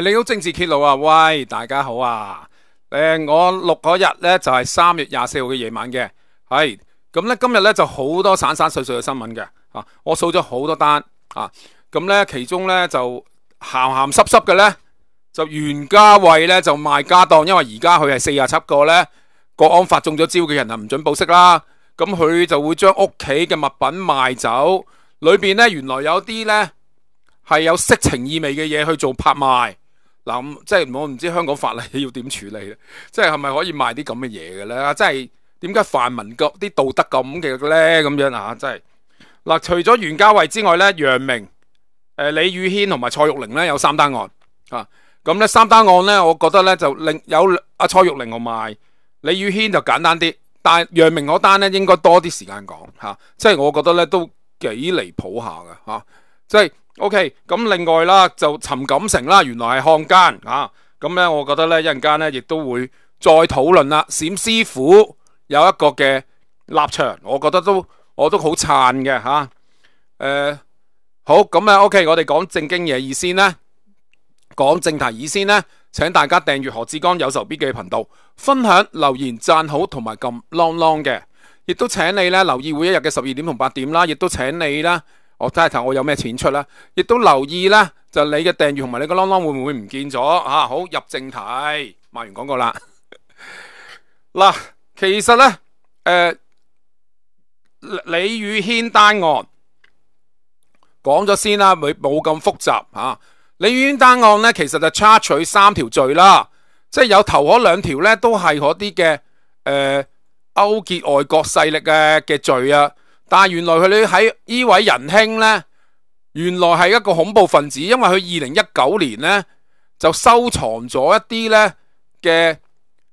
系你好，政治揭露啊！喂，大家好啊！诶，我录嗰日呢就系三月廿四号嘅夜晚嘅，系咁呢，今日呢就好多散散碎碎嘅新闻嘅啊！我数咗好多单啊！咁呢，其中呢就咸咸湿湿嘅呢，就袁家卫呢就卖家当，因为而家佢系四廿七个呢，国安法中咗招嘅人啊，唔准保释啦！咁佢就会将屋企嘅物品卖走，里边呢，原来有啲呢。系有色情意味嘅嘢去做拍卖。嗱，即係我唔知香港法例要點處理，即係係咪可以賣啲咁嘅嘢嘅咧？即係點解泛民覺啲道德咁嘅咧？咁樣啊，即係嗱，除咗袁家卫之外咧，楊明、誒李宇軒同埋蔡玉玲咧有三單案嚇，咁咧三單案咧，我覺得咧就另有阿蔡玉玲我賣，李宇軒就簡單啲，但楊明嗰單咧應該多啲時間講吓，即係我覺得咧都幾離譜下嘅吓，即系。O K，咁另外啦，就陈锦成啦，原來係漢奸啊！咁咧，我覺得咧一陣間咧亦都會再討論啦。冼師傅有一個嘅立場，我覺得都我都好撐嘅嚇。誒，好咁啊！O K，我哋講正經嘢意先啦，講正題意先啦。請大家訂閱何志剛有仇必记頻道，分享留言讚好同埋撳啷啷嘅。亦都請你咧留意每一日嘅十二點同八點啦。亦都請你啦。我睇下我有咩钱出啦，亦都留意啦，就你嘅订阅同埋你个啷啷会唔会唔见咗吓？好入正题，卖完广告啦。嗱，其实咧，诶，李宇轩单案讲咗先啦，冇咁复杂吓。李宇轩单案咧，其实就差取三条罪啦，即系有头嗰两条咧，都系嗰啲嘅诶，勾结外国势力嘅嘅罪啊。但系原来佢哋喺呢位仁兄呢，原来系一个恐怖分子，因为佢二零一九年呢，就收藏咗一啲呢嘅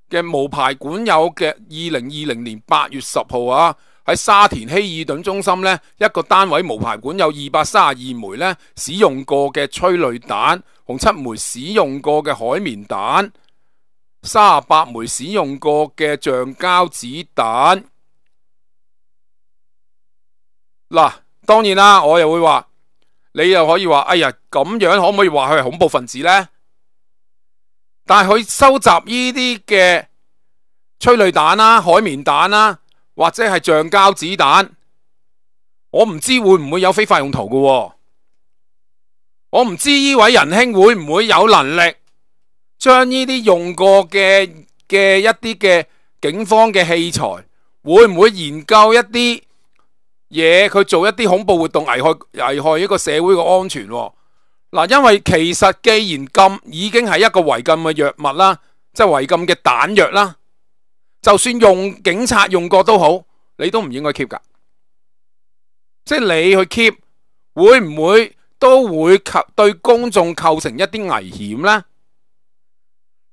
嘅无牌管有嘅二零二零年八月十号啊，喺沙田希尔顿中心呢，一个单位无牌管有二百三十二枚呢使用过嘅催泪弹，同七枚使用过嘅海绵弹，三十八枚使用过嘅橡胶子弹。嗱，當然啦，我又會話，你又可以話，哎呀，咁樣可唔可以話佢係恐怖分子呢？但係佢收集呢啲嘅催淚彈啦、海綿彈啦，或者係橡膠子彈，我唔知會唔會有非法用途嘅。我唔知呢位仁兄會唔會有能力將呢啲用過嘅嘅一啲嘅警方嘅器材，會唔會研究一啲？嘢佢做一啲恐怖活动，危害危害一个社会嘅安全。嗱，因为其实既然禁已经系一个违禁嘅药物啦，即系违禁嘅弹药啦，就算用警察用过都好，你都唔应该 keep 噶。即系你去 keep，会唔会都会及对公众构成一啲危险呢？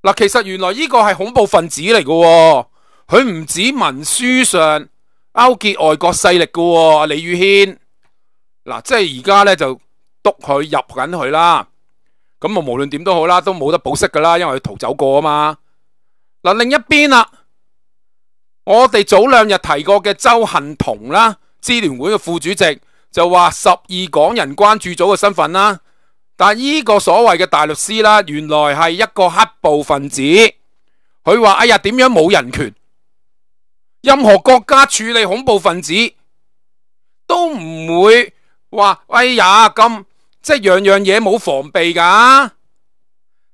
嗱，其实原来呢个系恐怖分子嚟嘅，佢唔止文书上。勾結外國勢力嘅喎，李宇軒嗱，即係而家咧就督佢入緊去啦。咁啊，無論點都好啦，都冇得保釋噶啦，因為佢逃走過啊嘛。嗱，另一邊啦，我哋早兩日提過嘅周恨同啦，支聯會嘅副主席就話十二港人關注組嘅身份啦。但呢依個所謂嘅大律師啦，原來係一個黑暴分子。佢話：哎呀，點樣冇人權？任何国家处理恐怖分子都唔会话哎呀咁，即系样样嘢冇防备噶。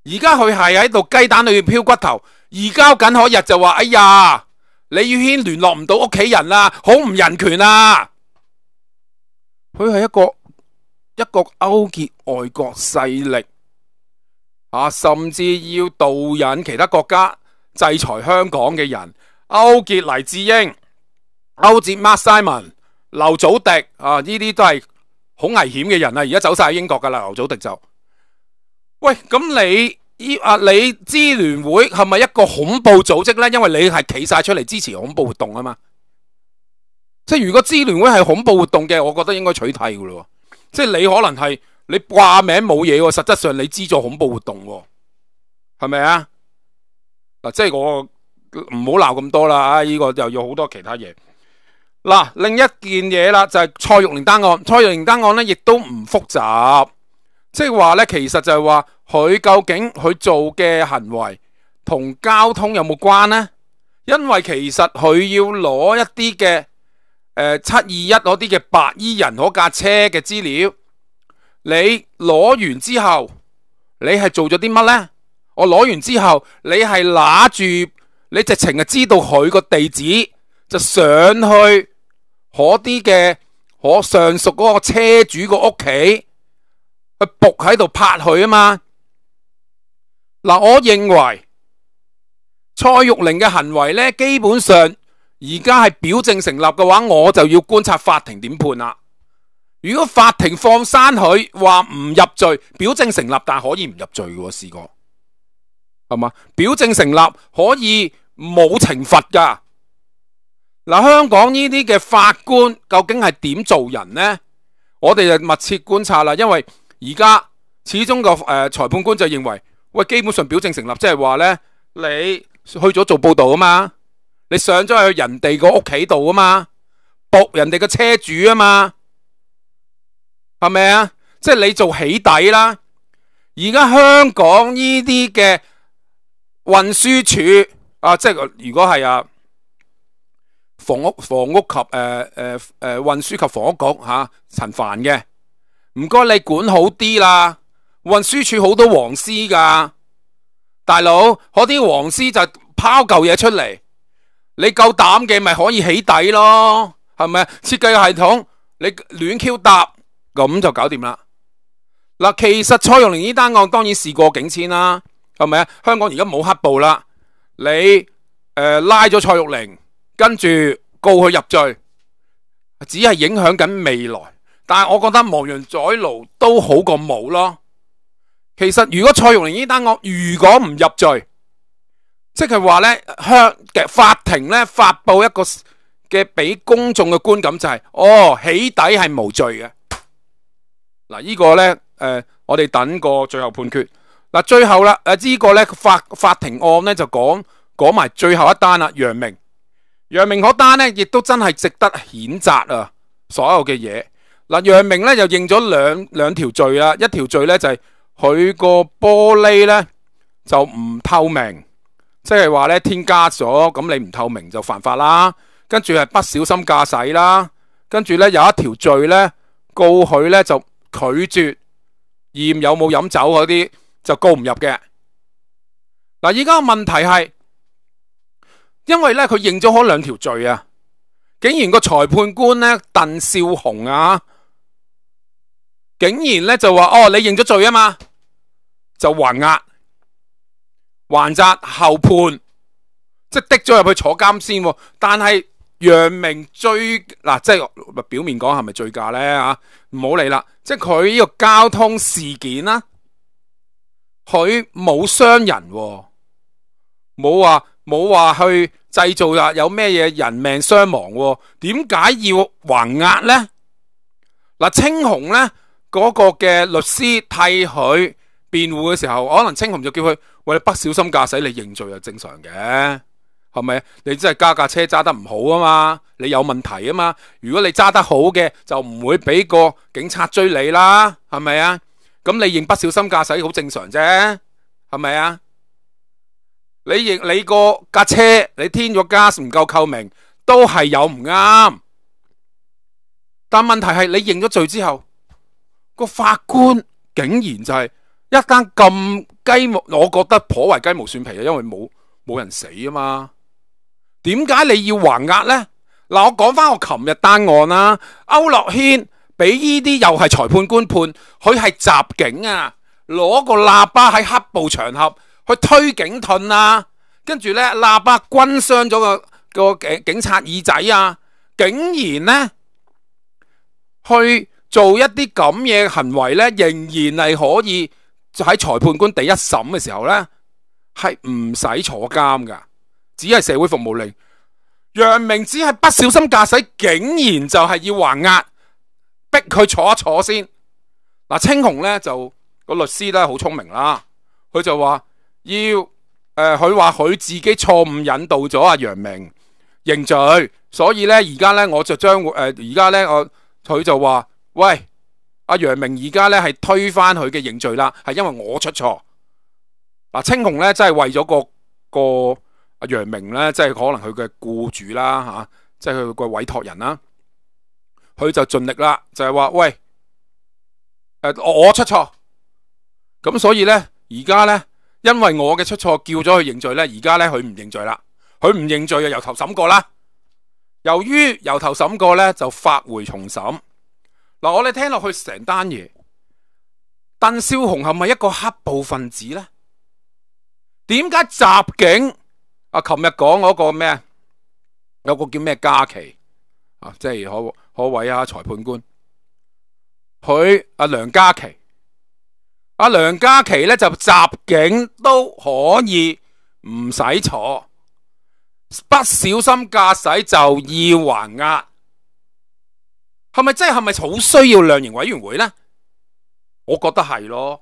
而家佢系喺度鸡蛋里面飘骨头，而家紧可日就话哎呀，李宇轩联络唔到屋企人啦，好唔人权啊！佢系一个一个勾结外国势力啊，甚至要导引其他国家制裁香港嘅人。欧杰黎志英、欧 Simon、刘祖迪啊，呢啲都系好危险嘅人啊！而家走晒去英国噶啦，刘祖迪就喂，咁你依啊你支联会系咪一个恐怖组织咧？因为你系企晒出嚟支持恐怖活动啊嘛！即系如果支联会系恐怖活动嘅，我觉得应该取缔噶咯。即系你可能系你挂名冇嘢，实质上你资助恐怖活动，系咪啊？嗱，即系我。唔好闹咁多啦！啊，呢个又要好多其他嘢嗱。另一件嘢啦，就系蔡玉玲单案。蔡玉玲单案呢，亦都唔复杂，即系话呢，其实就系话佢究竟佢做嘅行为同交通有冇关呢？因为其实佢要攞一啲嘅诶七二一嗰啲嘅白衣人嗰架车嘅资料，你攞完之后，你系做咗啲乜呢？我攞完之后，你系拿住？你直情系知道佢个地址，就上去嗰啲嘅，我上述嗰个车主个屋企去仆喺度拍佢啊嘛！嗱，我认为蔡玉玲嘅行为呢，基本上而家系表证成立嘅话，我就要观察法庭点判啦。如果法庭放山佢话唔入罪，表证成立但可以唔入罪嘅试过。系嘛？表证成立可以冇惩罚噶。嗱，香港呢啲嘅法官究竟系点做人呢？我哋就密切观察啦，因为而家始终个诶裁判官就认为，喂，基本上表证成立，即系话呢，你去咗做报道啊嘛，你上咗去人哋个屋企度啊嘛，搏人哋嘅车主啊嘛，系咪啊？即系你做起底啦。而家香港呢啲嘅。运输署啊，即系如果系啊房屋房屋及诶诶诶运输及房屋局吓，陈凡嘅，唔该你管好啲啦。运输处好多黄丝噶，大佬，嗰啲黄丝就抛旧嘢出嚟，你够胆嘅咪可以起底咯，系咪设计系统，你乱 Q 答咁就搞掂啦。嗱，其实蔡玉玲呢单案当然事过境迁啦。系咪啊？香港而家冇黑暴啦。你诶拉咗蔡玉玲，跟住告佢入罪，只系影响紧未来。但系我觉得亡羊宰牢都好过冇咯。其实如果蔡玉玲呢单案如果唔入罪，即系话咧香嘅法庭咧发布一个嘅俾公众嘅观感就系哦起底系无罪嘅。嗱呢个咧诶我哋等个最后判决。嗱，最后啦，诶，呢个咧法法庭案咧就讲讲埋最后一单啦。杨明杨明嗰单咧，亦都真系值得谴责啊！所有嘅嘢嗱，杨明咧又认咗两两条罪啦。一条罪咧就系佢个玻璃咧就唔透明，即系话咧添加咗咁，你唔透明就犯法啦。跟住系不小心驾驶啦，跟住咧有一条罪咧告佢咧就拒绝验有冇饮酒嗰啲。就告唔入嘅嗱，而家个问题系，因为咧佢认咗可两条罪啊，竟然个裁判官咧邓少雄啊，竟然咧就话哦你认咗罪啊嘛，就还押还责、后判，即系的咗入去坐监先。但系杨明追嗱，即系表面讲系咪醉驾咧吓，唔好理啦，即系佢呢个交通事件啦。佢冇傷人，冇话冇話去製造啊，有咩嘢人命傷亡？點解要還押呢？嗱，青紅呢嗰個嘅律師替佢辯護嘅時候，可能青紅就叫佢：，喂，不小心駕駛，你認罪就正常嘅，係咪？你真係加架車揸得唔好啊嘛，你有問題啊嘛。如果你揸得好嘅，就唔會俾個警察追你啦，係咪啊？咁你认不小心驾驶好正常啫，系咪啊？你认你个架车你添咗 gas 唔够扣明，都系有唔啱。但问题系你认咗罪之后，个法官竟然就系一单咁鸡毛，我觉得颇为鸡毛蒜皮啊，因为冇冇人死啊嘛。点解你要横压呢？嗱，我讲翻我琴日单案啦，欧乐轩。俾呢啲又系裁判官判佢系袭警啊！攞个喇叭喺黑布场合去推警盾啊，跟住呢，喇叭军伤咗个个警警察耳仔啊，竟然呢，去做一啲咁嘢行为呢，仍然系可以就喺裁判官第一审嘅时候呢，系唔使坐监噶，只系社会服务令。杨明只系不小心驾驶，竟然就系要还押。逼佢坐一坐先。嗱，青红咧就个律师咧好聪明啦，佢就话要诶，佢话佢自己错误引导咗阿杨明认罪，所以咧而家咧我就将诶而家咧我佢就话喂，阿杨明而家咧系推翻佢嘅认罪啦，系因为我出错。嗱，青红咧真系为咗个个阿杨明咧，即系可能佢嘅雇主啦吓，即系佢个委托人啦。佢就尽力啦，就系话喂，诶我出错，咁所以咧而家咧，因为我嘅出错叫咗佢认罪咧，而家咧佢唔认罪啦，佢唔认罪啊，由头审过啦。由于由头审过咧就发回重审，嗱我哋听落去成单嘢，邓少雄系咪一个黑暴分子咧？点解袭警？啊，琴日讲嗰个咩有个叫咩嘉琪啊，即系可。嗰位啊？裁判官，佢阿梁嘉琪，阿梁嘉琪咧就袭警都可以唔使坐，不小心驾驶就要还押，系咪真系？系咪好需要量刑委员会咧？我觉得系咯，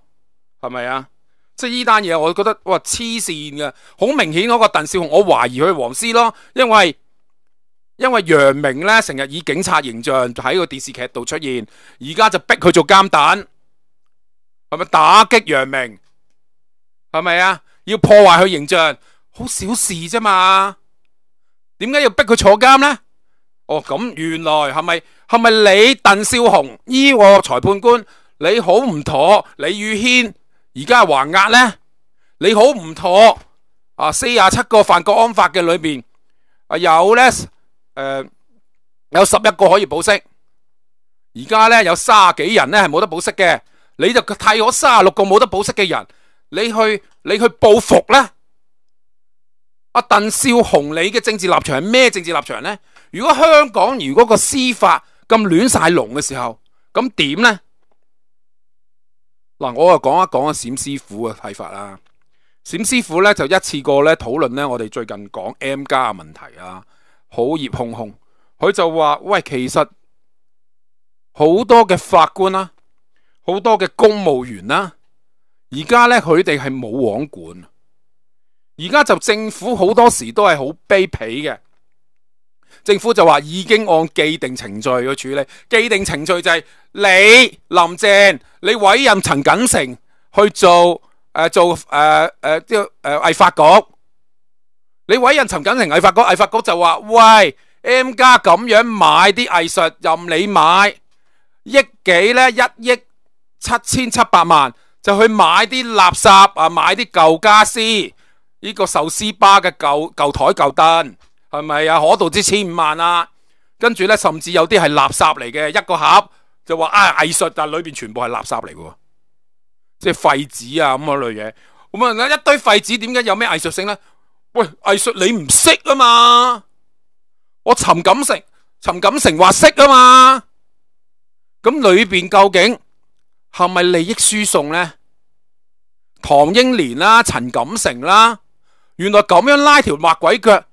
系咪啊？即系呢单嘢，我觉得哇黐线嘅，好明显嗰个邓少雄，我怀疑佢黄丝咯，因为。因为杨明咧成日以警察形象喺个电视剧度出现，而家就逼佢做监蛋，系咪打击杨明？系咪啊？要破坏佢形象，好小事啫嘛？点解要逼佢坐监呢？哦，咁原来系咪系咪你邓少雄依个裁判官你好唔妥？李宇轩而家系横压呢？你好唔妥？啊，四廿七个犯国安法嘅里边啊有呢。诶，有十一个可以保释，而家咧有卅几人咧系冇得保释嘅，你就替我卅六个冇得保释嘅人，你去你去报复咧？阿邓少雄，你嘅政治立场系咩政治立场咧？如果香港如果个司法咁乱晒龙嘅时候，咁点咧？嗱，我啊讲一讲啊，闪师傅嘅睇法啦。闪师傅咧就一次过咧讨论咧，我哋最近讲 M 加嘅问题啊。好热烘烘，佢就话喂，其实好多嘅法官啦，好多嘅公务员啦，而家咧佢哋系冇往管，而家就政府好多时都系好卑鄙嘅，政府就话已经按既定程序去处理，既定程序就系你林郑，你委任陈锦成去做诶做诶诶叫诶法局。委任陈锦庭艺发局，艺发局就话：喂，M 家咁样买啲艺术，任你买亿几呢？一亿七千七百万就去买啲垃圾啊，买啲旧家私，呢个寿司吧嘅旧旧台旧凳系咪啊？可到之千五万啊！跟住呢，甚至有啲系垃圾嚟嘅，一个盒就话啊，艺术，但里边全部系垃圾嚟嘅，即系废纸啊咁嗰类嘢。咁啊，一堆废纸，点解有咩艺术性呢？喂，艺术你唔识啊嘛？我陈锦成，陈锦成话识啊嘛？咁里边究竟系咪利益输送呢？唐英年啦，陈锦成啦，原来咁样拉条抹鬼脚，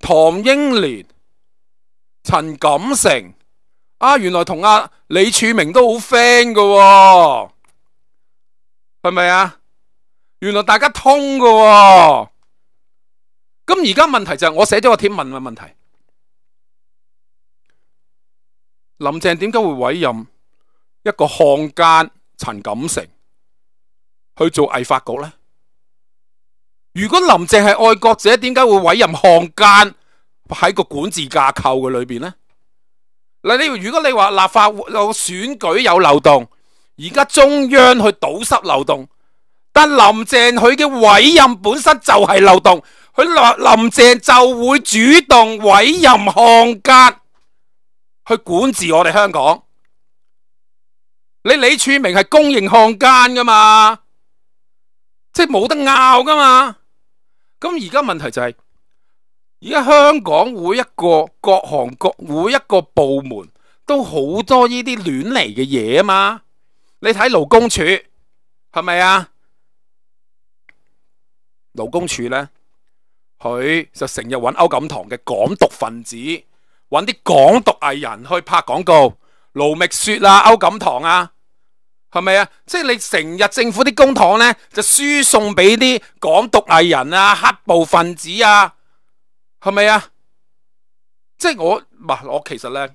唐英年、陈锦成啊，原来同阿李柱明都好 friend 噶，系咪啊？原来大家通噶。咁而家问题就系我写咗个贴问嘅问题，林郑点解会委任一个汉奸陈锦成去做卫法局咧？如果林郑系爱国者，点解会委任汉奸喺个管治架构嘅里边咧？嗱，你如果你话立法有选举有漏洞，而家中央去堵塞漏洞，但林郑佢嘅委任本身就系漏洞。佢林林郑就会主动委任汉奸去管治我哋香港，你李柱明系公认汉奸噶嘛？即系冇得拗噶嘛？咁而家问题就系，而家香港每一个各行各业一个部门都好多呢啲乱嚟嘅嘢啊嘛？你睇劳工处系咪啊？劳工处咧？佢就成日揾歐錦棠嘅港獨分子，揾啲港獨藝人去拍廣告，勞觅雪啊，歐錦棠啊，系咪啊？即系你成日政府啲公堂呢，就輸送俾啲港獨藝人啊、黑暴分子啊，系咪啊？即系我唔，我其實呢，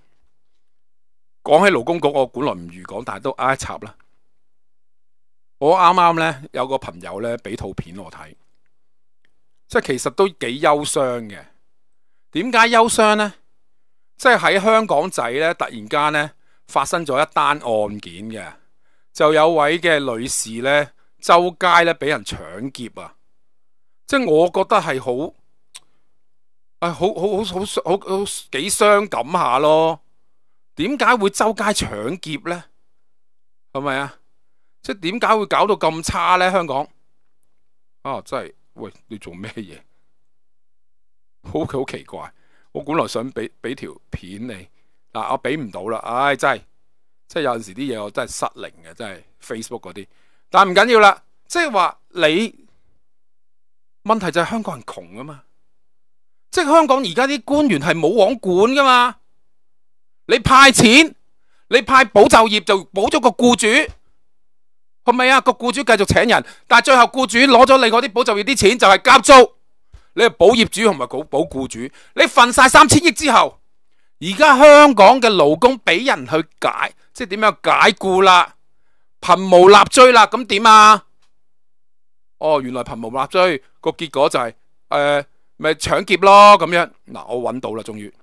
講起勞工局，我管来唔預讲，但系都挨插啦。我啱啱呢，有個朋友呢俾套片我睇。即系其实都几忧伤嘅，点解忧伤呢？即系喺香港仔咧，突然间咧发生咗一单案件嘅，就有位嘅女士咧，周街咧俾人抢劫啊！即系我觉得系好啊，好好好好好好几伤感下咯。点解会周街抢劫呢？系咪啊？即系点解会搞到咁差呢？香港啊，真系。喂，你做咩嘢？好佢好奇怪，我本来想俾俾条片你，嗱我俾唔到啦，唉真系，即系有阵时啲嘢我真系失灵嘅，真系 Facebook 嗰啲，但系唔紧要啦，即系话你问题就系香港人穷啊嘛，即系香港而家啲官员系冇网管噶嘛，你派钱，你派保就业就保咗个雇主。系咪啊？个雇主继续请人，但系最后雇主攞咗你我啲保就业啲钱就系交租。你系保业主同埋保保雇主，你分晒三千亿之后，而家香港嘅劳工俾人去解，即系点样解雇啦？贫无立锥啦，咁点啊？哦，原来贫无立锥个结果就系诶，咪抢劫咯咁样嗱，我搵到啦，终于。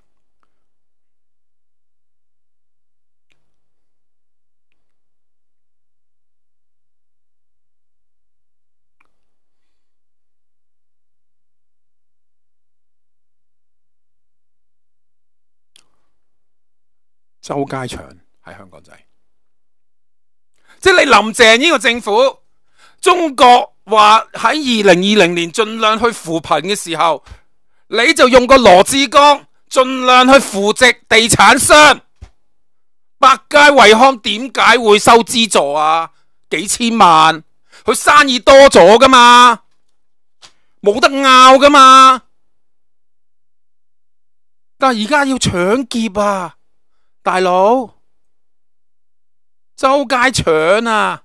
周街场喺香港仔，即系你林郑呢个政府，中国话喺二零二零年尽量去扶贫嘅时候，你就用个罗志刚尽量去扶植地产商，百佳惠康点解会收资助啊？几千万佢生意多咗噶嘛，冇得拗噶嘛，但系而家要抢劫啊！大佬周街抢啊，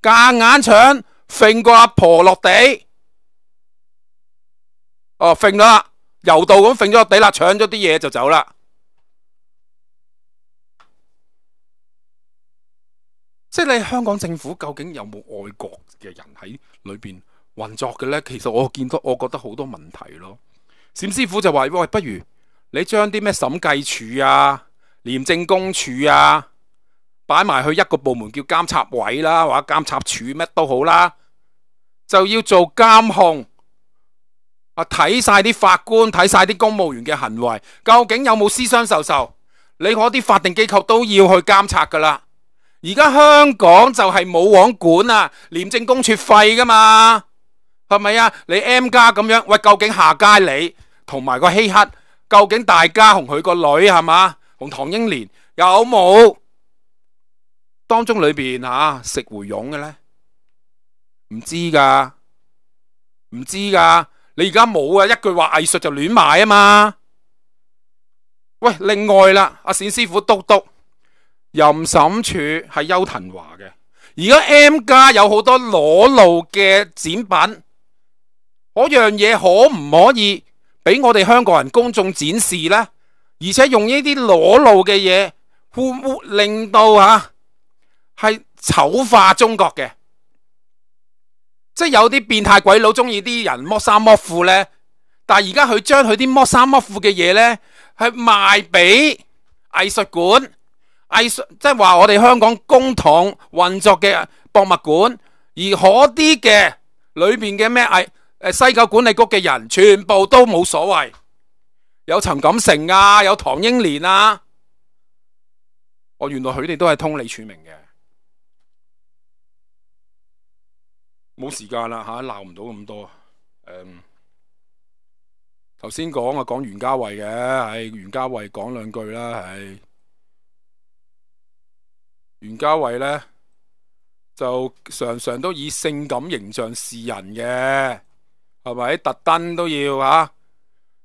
夹硬抢，揈个阿婆落地哦，揈咗啦，油道咁揈咗落地啦，抢咗啲嘢就走啦。即系你香港政府究竟有冇外国嘅人喺里边运作嘅呢？其实我见到我觉得好多问题咯。冼师傅就话喂，不如你将啲咩审计处啊？廉政公署啊，摆埋去一个部门叫监察委啦，或者监察处乜都好啦，就要做监控啊，睇晒啲法官睇晒啲公务员嘅行为，究竟有冇私相授受？你嗰啲法定机构都要去监察噶啦。而家香港就系冇网管啊，廉政公署废噶嘛，系咪啊？你 M 家咁样喂，究竟下街你同埋个希克究竟大家同佢个女系嘛？同唐英年有冇當中裏边啊食回傭嘅咧？唔知㗎，唔知㗎。你而家冇啊！一句話藝術就亂賣啊嘛。喂，另外啦，阿冼師傅督督，任審處係邱騰華嘅。而家 M 家有好多裸露嘅展品，嗰樣嘢可唔可以俾我哋香港人公眾展示呢？而且用呢啲裸露嘅嘢，会令到吓系丑化中国嘅，即系有啲变态鬼佬中意啲人剥衫剥裤咧，但系而家佢将佢啲剥衫剥裤嘅嘢咧，系卖俾艺术馆、艺术，即系话我哋香港公帑运作嘅博物馆，而嗰啲嘅里边嘅咩艺诶西九管理局嘅人，全部都冇所谓。有陈锦成啊，有唐英年啊，哦，原来佢哋都系通理处明嘅。冇时间啦吓，闹唔到咁多。诶，头先讲啊，讲袁家伟嘅，系袁家伟讲两句啦，系袁家伟呢，就常常都以性感形象示人嘅，系咪？特登都要啊。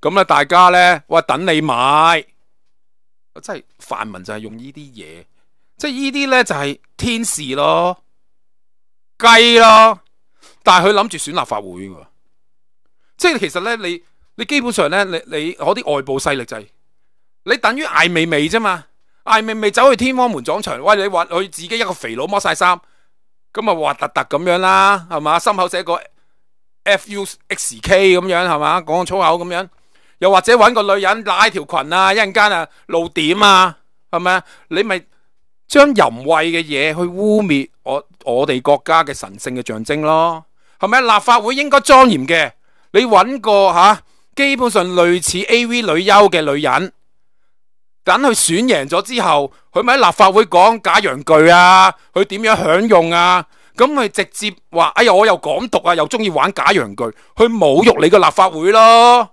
咁咧，大家咧，哇！等你买，真系泛民就系用呢啲嘢，即系呢啲咧就系天使咯、鸡咯，但系佢谂住选立法会喎。即系其实咧，你你基本上咧，你你嗰啲外部势力就系你等于艾咪咪啫嘛，艾咪咪走去天安门广场，喂你话佢自己一个肥佬摸晒衫，咁啊核突突咁样啦，系嘛心口写个 f u x k 咁样，系嘛讲粗口咁样。又或者揾个女人拉条裙啊，一阵间啊露点啊，系咪你咪将淫秽嘅嘢去污蔑我我哋国家嘅神圣嘅象征咯，系咪立法会应该庄严嘅，你揾个吓基本上类似 A.V. 女优嘅女人，等佢选赢咗之后，佢咪喺立法会讲假洋具啊？佢点样享用啊？咁咪直接话哎呀我又港独啊，又中意玩假洋具，去侮辱你个立法会咯？